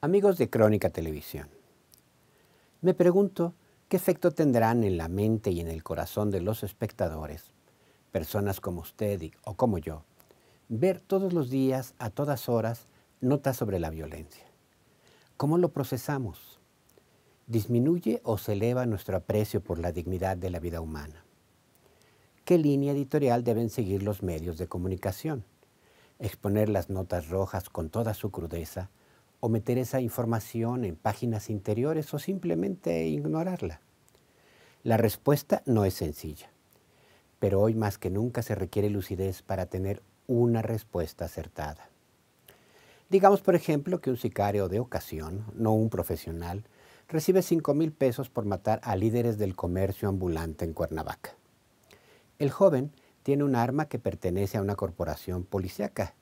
Amigos de Crónica Televisión, me pregunto qué efecto tendrán en la mente y en el corazón de los espectadores, personas como usted o como yo, ver todos los días, a todas horas, notas sobre la violencia. ¿Cómo lo procesamos? ¿Disminuye o se eleva nuestro aprecio por la dignidad de la vida humana? qué línea editorial deben seguir los medios de comunicación. Exponer las notas rojas con toda su crudeza o meter esa información en páginas interiores o simplemente ignorarla. La respuesta no es sencilla, pero hoy más que nunca se requiere lucidez para tener una respuesta acertada. Digamos, por ejemplo, que un sicario de ocasión, no un profesional, recibe 5 mil pesos por matar a líderes del comercio ambulante en Cuernavaca. El joven tiene un arma que pertenece a una corporación policíaca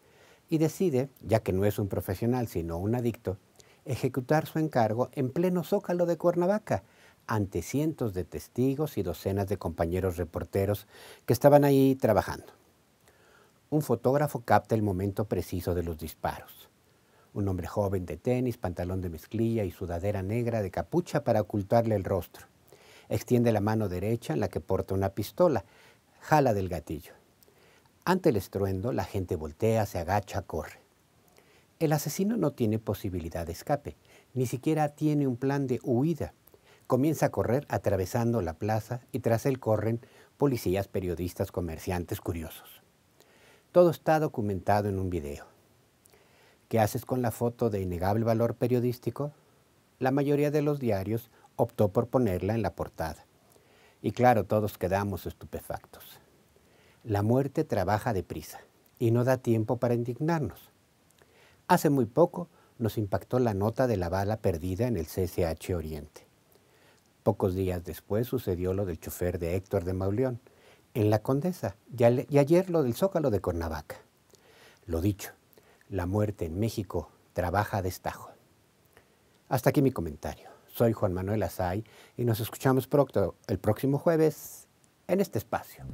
y decide, ya que no es un profesional sino un adicto, ejecutar su encargo en pleno zócalo de Cuernavaca, ante cientos de testigos y docenas de compañeros reporteros que estaban ahí trabajando. Un fotógrafo capta el momento preciso de los disparos. Un hombre joven de tenis, pantalón de mezclilla y sudadera negra de capucha para ocultarle el rostro. Extiende la mano derecha en la que porta una pistola, jala del gatillo. Ante el estruendo, la gente voltea, se agacha, corre. El asesino no tiene posibilidad de escape, ni siquiera tiene un plan de huida. Comienza a correr atravesando la plaza y tras él corren policías, periodistas, comerciantes, curiosos. Todo está documentado en un video. ¿Qué haces con la foto de innegable valor periodístico? La mayoría de los diarios optó por ponerla en la portada. Y claro, todos quedamos estupefactos. La muerte trabaja deprisa y no da tiempo para indignarnos. Hace muy poco nos impactó la nota de la bala perdida en el CCH Oriente. Pocos días después sucedió lo del chofer de Héctor de Mauleón, en La Condesa, y, ayer lo del Zócalo de Cornavaca. Lo dicho, la muerte en México trabaja a destajo. Hasta aquí mi comentario. Soy Juan Manuel Azay y nos escuchamos pronto, el próximo jueves, en este espacio.